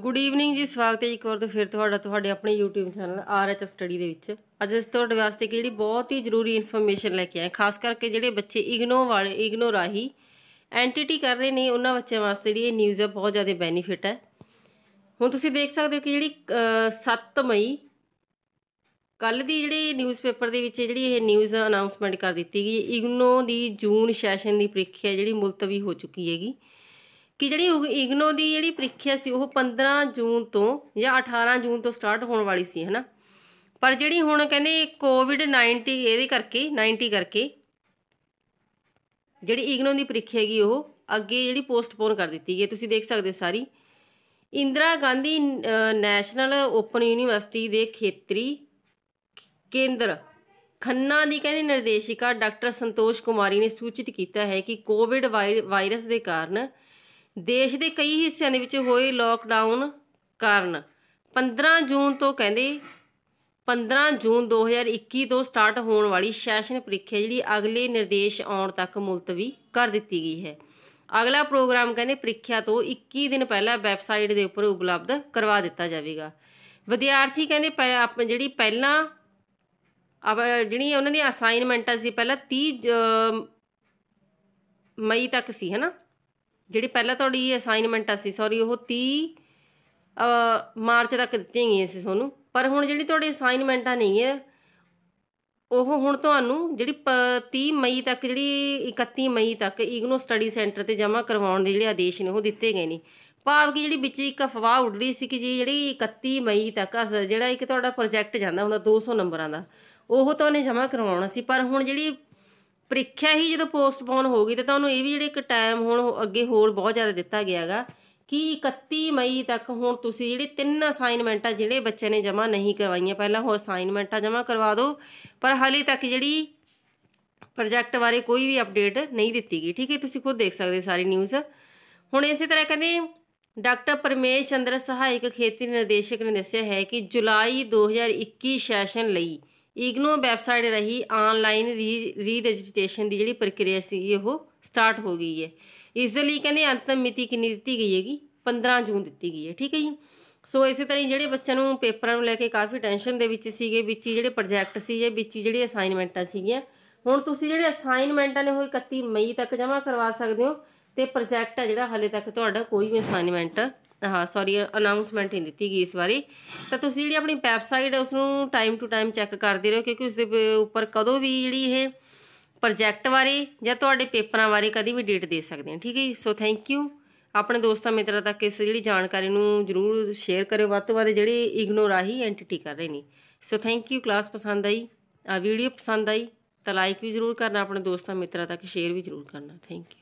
good evening ਜੀ ਸਵਾਗਤ ਹੈ ਇੱਕ ਵਾਰ ਤੋਂ ਫਿਰ ਤੁਹਾਡਾ ਤੁਹਾਡੇ ਆਪਣੇ YouTube ਚੈਨਲ RH ਸਟੱਡੀ ਦੇ ਵਿੱਚ ਅੱਜ ਅਸੀਂ ਤੁਹਾਡੇ ਵਾਸਤੇ ਕਿ ਜਿਹੜੀ ਬਹੁਤ ਹੀ ਜ਼ਰੂਰੀ ਇਨਫੋਰਮੇਸ਼ਨ ਲੈ ਕੇ ਆਏ ਖਾਸ ਕਰਕੇ ਜਿਹੜੇ ਬੱਚੇ ਇਗਨੋ ਵਾਲੇ ਇਗਨੋ ਰਾਹੀ ਐਂਟੀਟੀ ਕਰ ਰਹੇ ਨੇ ਉਹਨਾਂ ਬੱਚਿਆਂ ਵਾਸਤੇ ਜਿਹੜੀ ਇਹ ਨਿਊਜ਼ ਹੈ ਬਹੁਤ ਜ਼ਿਆਦਾ ਬੈਨੀਫਿਟ ਹੈ ਹੁਣ ਤੁਸੀਂ ਦੇਖ ਸਕਦੇ ਹੋ ਕਿ ਜਿਹੜੀ 7 ਮਈ ਕੱਲ ਦੀ ਜਿਹੜੀ ਨਿਊਜ਼ਪੇਪਰ ਦੇ ਵਿੱਚ ਜਿਹੜੀ ਇਹ ਨਿਊਜ਼ ਅਨਾਉਂਸਮੈਂਟ ਕਰ ਦਿੱਤੀ ਗਈ ਇਗਨੋ ਦੀ ਜੂਨ ਸੈਸ਼ਨ ਦੀ ਪ੍ਰੀਖਿਆ ਜਿਹੜੀ ਮੁਲਤਵੀ ਹੋ ਚੁੱਕੀ ਹੈਗੀ ਕਿ ਜਿਹੜੀ ਇਗਨੋ ਦੀ ਜਿਹੜੀ ਪ੍ਰੀਖਿਆ ਸੀ ਉਹ 15 ਜੂਨ ਤੋਂ ਜਾਂ 18 ਜੂਨ ਤੋਂ ਸਟਾਰਟ ਹੋਣ ਵਾਲੀ ਸੀ ਹਨਾ ਪਰ ਜਿਹੜੀ ਹੁਣ ਕਹਿੰਦੇ ਕੋਵਿਡ 19 ਇਹਦੇ ਕਰਕੇ 90 ਕਰਕੇ ਜਿਹੜੀ ਇਗਨੋ ਦੀ ਪ੍ਰੀਖਿਆ ਹੈਗੀ ਉਹ ਅੱਗੇ ਜਿਹੜੀ ਪੋਸਟਪੋਨ ਕਰ ਦਿੱਤੀ ਗਈ ਤੁਸੀਂ ਦੇਖ ਸਕਦੇ ਹੋ ਸਾਰੀ Indira Gandhi national open university ਦੇ ਖੇਤਰੀ ਕੇਂਦਰ ਖੰਨਾ ਦੀ ਕਹਿੰਦੇ ਨਿਰਦੇਸ਼ਿਕਾ ਡਾਕਟਰ ਸੰਤੋਸ਼ ਕੁਮਾਰੀ ਨੇ ਸੂਚਿਤ ਕੀਤਾ ਹੈ ਕਿ ਕੋਵਿਡ ਵਾਇਰਸ ਦੇ ਕਾਰਨ ਦੇਸ਼ ਦੇ ਕਈ ਹਿੱਸਿਆਂ ਦੇ ਵਿੱਚ ਹੋਏ ਲੋਕਡਾਊਨ ਕਾਰਨ 15 ਜੂਨ ਤੋਂ ਕਹਿੰਦੇ 15 ਜੂਨ 2021 ਤੋਂ ਸਟਾਰਟ ਹੋਣ ਵਾਲੀ ਸੈਸ਼ਨ ਪ੍ਰੀਖਿਆ ਜਿਹੜੀ ਅਗਲੇ ਨਿਰਦੇਸ਼ ਆਉਣ ਤੱਕ ਮੁਲਤਵੀ ਕਰ ਦਿੱਤੀ ਗਈ ਹੈ ਅਗਲਾ ਪ੍ਰੋਗਰਾਮ ਕਹਿੰਦੇ ਪ੍ਰੀਖਿਆ ਤੋਂ 21 ਦਿਨ ਪਹਿਲਾਂ ਵੈਬਸਾਈਟ ਦੇ ਉੱਪਰ ਉਪਲਬਧ ਕਰਵਾ ਦਿੱਤਾ ਜਾਵੇਗਾ ਵਿਦਿਆਰਥੀ ਕਹਿੰਦੇ ਆਪਣੀ ਜਿਹੜੀ ਪਹਿਲਾਂ ਜਿਹੜੀ ਉਹਨਾਂ ਦੀ ਅਸਾਈਨਮੈਂਟਾਂ ਸੀ ਪਹਿਲਾਂ 30 ਮਈ ਤੱਕ ਸੀ ਹੈਨਾ ਜਿਹੜੀ ਪਹਿਲਾਂ ਤੁਹਾਡੀ ਅਸਾਈਨਮੈਂਟ ਸੀ ਸੌਰੀ ਉਹ 30 ਮਾਰਚ ਤੱਕ ਦਿੱਤੀਆਂ ਗਈਆਂ ਸੀ ਤੁਹਾਨੂੰ ਪਰ ਹੁਣ ਜਿਹੜੀ ਤੁਹਾਡੀ ਅਸਾਈਨਮੈਂਟਾਂ ਨਹੀਂ ਹੈ ਉਹ ਹੁਣ ਤੁਹਾਨੂੰ ਜਿਹੜੀ 30 ਮਈ ਤੱਕ ਜਿਹੜੀ 31 ਮਈ ਤੱਕ ਇਗਨੋ ਸਟੱਡੀ ਸੈਂਟਰ ਤੇ ਜਮ੍ਹਾਂ ਕਰਵਾਉਣ ਦੇ ਜਿਹੜੇ ਆਦੇਸ਼ ਨੇ ਉਹ ਦਿੱਤੇ ਗਏ ਨੇ ਭਾਵ ਕਿ ਜਿਹੜੀ ਵਿੱਚ ਇੱਕ ਅਫਵਾਹ ਉੱਡ ਰਹੀ ਸੀ ਕਿ ਜੀ ਜਿਹੜੀ 31 ਮਈ ਤੱਕ ਜਿਹੜਾ ਇੱਕ ਤੁਹਾਡਾ ਪ੍ਰੋਜੈਕਟ ਜਾਂਦਾ ਹੁੰਦਾ 200 ਨੰਬਰਾਂ ਦਾ ਉਹ ਤਾਂ ਉਹਨੇ ਜਮ੍ਹਾਂ ਕਰਵਾਉਣਾ ਸੀ ਪਰ ਹੁਣ ਜਿਹੜੀ ਪ੍ਰੀਖਿਆ ਹੀ ਜਦੋਂ ਪੋਸਟਪੋਨ ਹੋ ਗਈ ਤੇ ਤੁਹਾਨੂੰ ਇਹ ਵੀ ਜਿਹੜੇ ਇੱਕ ਟਾਈਮ ਹੁਣ ਅੱਗੇ ਹੋਰ ਬਹੁਤ ਜ਼ਿਆਦਾ ਦਿੱਤਾ ਗਿਆਗਾ ਕਿ 31 ਮਈ ਤੱਕ ਹੁਣ ਤੁਸੀਂ ਜਿਹੜੇ ਤਿੰਨ ਅਸਾਈਨਮੈਂਟਾਂ ਜਿਹੜੇ ਬੱਚੇ ਨੇ ਜਮਾ ਨਹੀਂ ਕਰਵਾਈਆਂ ਪਹਿਲਾਂ ਉਹ ਅਸਾਈਨਮੈਂਟਾਂ ਜਮਾ ਕਰਵਾ ਦਿਓ ਪਰ ਹਾਲੇ ਤੱਕ ਜਿਹੜੀ ਪ੍ਰੋਜੈਕਟ ਬਾਰੇ ਕੋਈ ਵੀ ਅਪਡੇਟ ਨਹੀਂ ਦਿੱਤੀ ਗਈ ਠੀਕ ਹੈ ਤੁਸੀਂ ਖੁਦ ਦੇਖ ਸਕਦੇ ਸਾਰੀ ਨਿਊਜ਼ ਹੁਣ ਇਸੇ ਤਰ੍ਹਾਂ ਕਹਿੰਦੇ ਡਾਕਟਰ ਪਰਮੇਸ਼ ਚੰਦਰ ਸਹਾਇਕ ਖੇਤੀ ਨਿਰਦੇਸ਼ਕ ਨੇ ਦੱਸਿਆ ਹੈ ਕਿ ਜੁਲਾਈ 2021 ਸੈਸ਼ਨ ਲਈ ਇਗਨੋ ਵੈਬਸਾਈਟ ਰਹੀ ਆਨਲਾਈਨ ਰੀ ਰਜਿਸਟ੍ਰੇਸ਼ਨ ਦੀ ਜਿਹੜੀ ਪ੍ਰਕਿਰਿਆ ਸੀ ਉਹ ਸਟਾਰਟ ਹੋ ਗਈ ਹੈ ਇਸ ਦੇ ਲਈ ਕਹਿੰਦੇ ਅੰਤਮ ਮਿਤੀ ਕਿੰਨੀ ਦਿੱਤੀ ਗਈ ਹੈਗੀ 15 ਜੂਨ ਦਿੱਤੀ ਗਈ ਹੈ ਠੀਕ ਹੈ ਜੀ ਸੋ ਇਸੇ ਤਰ੍ਹਾਂ ਜਿਹੜੇ ਬੱਚਿਆਂ ਨੂੰ ਪੇਪਰਾਂ ਨੂੰ ਲੈ ਕੇ ਕਾਫੀ ਟੈਨਸ਼ਨ ਦੇ ਵਿੱਚ ਸੀਗੇ ਵਿੱਚ ਜਿਹੜੇ ਪ੍ਰੋਜੈਕਟ ਸੀ ਇਹ ਵਿੱਚ ਜਿਹੜੇ ਅਸਾਈਨਮੈਂਟਾਂ ਸੀਗੀਆਂ ਹੁਣ ਤੁਸੀਂ ਜਿਹੜੇ ਅਸਾਈਨਮੈਂਟਾਂ ਨੇ ਉਹ 31 ਮਈ ਤੱਕ ਜਮ੍ਹਾਂ ਕਰਵਾ ਸਕਦੇ ਹੋ ਤੇ ਪ੍ਰੋਜੈਕਟ ਹੈ ਜਿਹੜਾ ਹਲੇ ਤੱਕ ਤੁਹਾਡਾ ਕੋਈ ਵੀ ਅਸਾਈਨਮੈਂਟ ਹਾਂ ਸੌਰੀ ਅਨਾਉਂਸਮੈਂਟ ਨਹੀਂ ਦਿੱਤੀ ਗਈ ਇਸ ਵਾਰੀ ਤਾਂ ਤੁਸੀਂ ਜਿਹੜੀ ਆਪਣੀ ਵੈਬਸਾਈਟ ਹੈ ਉਸ ਨੂੰ ਟਾਈਮ ਟੂ ਟਾਈਮ ਚੈੱਕ ਕਰਦੇ ਰਹੋ ਕਿਉਂਕਿ ਉਸ ਦੇ ਉੱਪਰ ਕਦੋਂ ਵੀ ਜਿਹੜੀ ਇਹ ਪ੍ਰੋਜੈਕਟ ਬਾਰੇ ਜਾਂ ਤੁਹਾਡੇ ਪੇਪਰਾਂ ਬਾਰੇ ਕਦੀ ਵੀ ਡੇਟ ਦੇ ਸਕਦੇ ਆ ਠੀਕ ਹੈ ਸੋ ਥੈਂਕ ਯੂ ਆਪਣੇ ਦੋਸਤਾਂ ਮਿੱਤਰਾਂ ਤੱਕ ਇਸ ਜਿਹੜੀ ਜਾਣਕਾਰੀ ਨੂੰ ਜ਼ਰੂਰ ਸ਼ੇਅਰ ਕਰਿਓ ਵੱਧ ਤੋਂ ਵੱਧ ਜਿਹੜੇ ਇਗਨੋਰ ਆਹੀ ਐਂਟੀਟੀ ਕਰ ਰਹੇ ਨੇ ਸੋ ਥੈਂਕ ਯੂ ਕਲਾਸ ਪਸੰਦ ਆਈ ਆ ਵੀਡੀਓ ਪਸੰਦ ਆਈ ਤਾਂ ਲਾਈਕ ਵੀ ਜ਼ਰੂਰ ਕਰਨਾ ਆਪਣੇ ਦੋਸਤਾਂ ਮਿੱਤਰਾਂ ਤੱਕ ਸ਼ੇਅਰ ਵੀ ਜ਼ਰੂਰ ਕਰਨਾ ਥੈਂਕ ਯੂ